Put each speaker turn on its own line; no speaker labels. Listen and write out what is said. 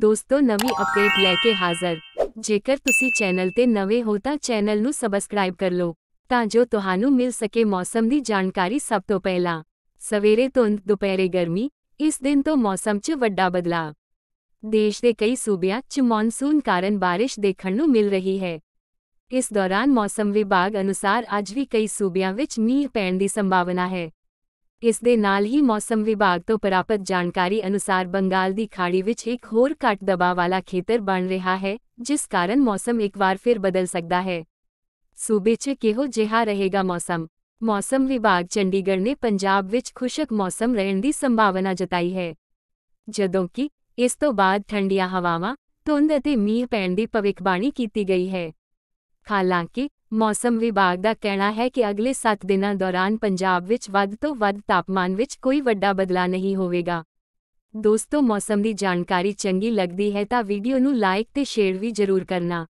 ਦੋਸਤੋ ਨਵੀਂ ਅਪਡੇਟ ਲੈ ਕੇ ਹਾਜ਼ਰ ਜੇਕਰ ਤੁਸੀਂ ਚੈਨਲ ਤੇ ਨਵੇਂ ਹੋ ਤਾਂ ਚੈਨਲ ਨੂੰ ਸਬਸਕ੍ਰਾਈਬ ਕਰ ਲਓ ਤਾਂ ਜੋ ਤੁਹਾਨੂੰ ਮਿਲ ਸਕੇ ਮੌਸਮ ਦੀ ਜਾਣਕਾਰੀ ਸਭ ਤੋਂ ਪਹਿਲਾਂ ਸਵੇਰੇ ਤੋਂ ਦੁਪਹਿਰੇ ਗਰਮੀ ਇਸ ਦਿਨ ਤੋਂ ਮੌਸਮ 'ਚ ਵੱਡਾ ਬਦਲਾਅ ਦੇਸ਼ ਦੇ ਕਈ ਸੂਬਿਆਂ 'ਚ ਮੌਨਸੂਨ ਕਾਰਨ ਬਾਰਿਸ਼ ਦੇਖਣ ਨੂੰ ਮਿਲ ਰਹੀ ਹੈ ਇਸ ਦੌਰਾਨ ਮੌਸਮ ਵਿਭਾਗ ਅਨੁਸਾਰ ਅੱਜ ਵੀ ਕਈ ਸੂਬਿਆਂ ਵਿੱਚ ਮੀਂਹ ਪੈਣ ਦੀ ਸੰਭਾਵਨਾ ਹੈ ਇਸ ਦੇ ਨਾਲ ਹੀ ਮੌਸਮ ਵਿਭਾਗ ਤੋਂ ਪ੍ਰਾਪਤ ਜਾਣਕਾਰੀ ਅਨੁਸਾਰ ਬੰਗਾਲ ਦੀ ਖਾੜੀ ਵਿੱਚ ਇੱਕ ਹੋਰ ਘੱਟ ਦਬਾਅ ਵਾਲਾ ਖੇਤਰ ਬਣ ਰਿਹਾ ਹੈ ਜਿਸ ਕਾਰਨ ਮੌਸਮ ਇੱਕ ਵਾਰ ਫਿਰ ਬਦਲ ਸਕਦਾ ਹੈ ਸੂਬੇ 'ਚ ਕਿਹੋ ਜਿਹਾ ਰਹੇਗਾ ਮੌਸਮ ਮੌਸਮ ਵਿਭਾਗ ਚੰਡੀਗੜ੍ਹ ਨੇ ਪੰਜਾਬ ਵਿੱਚ ਖੁਸ਼ਕ ਮੌਸਮ ਰਹਿਣ ਦੀ ਸੰਭਾਵਨਾ ਜਤਾਈ ਹੈ ਜਦੋਂ ਕਿ ਇਸ ਤੋਂ ਬਾਅਦ ਠੰਡੀਆਂ ਹਵਾਵਾਂ ਧੁੰਦ ਅਤੇ ਮੀਂਹ ਪੈਣ ਦੀ ਭਵਿੱਖਬਾਣੀ ਕੀਤੀ ਗਈ ਹੈ ਹਾਲਾਂਕਿ ਮੌਸਮ ਵਿਭਾਗ ਦਾ ਕਹਿਣਾ ਹੈ ਕਿ ਅਗਲੇ 7 ਦਿਨਾਂ ਦੌਰਾਨ ਪੰਜਾਬ ਵਿੱਚ ਵੱਧ ਤੋਂ ਵੱਧ ਤਾਪਮਾਨ ਵਿੱਚ ਕੋਈ ਵੱਡਾ ਬਦਲਾਅ ਨਹੀਂ ਹੋਵੇਗਾ ਦੋਸਤੋ ਮੌਸਮ ਦੀ ਜਾਣਕਾਰੀ ਚੰਗੀ ਲੱਗਦੀ ਹੈ ਤਾਂ ਵੀਡੀਓ ਨੂੰ ਲਾਈਕ ਤੇ ਸ਼ੇਅਰ ਵੀ ਜ਼ਰੂਰ ਕਰਨਾ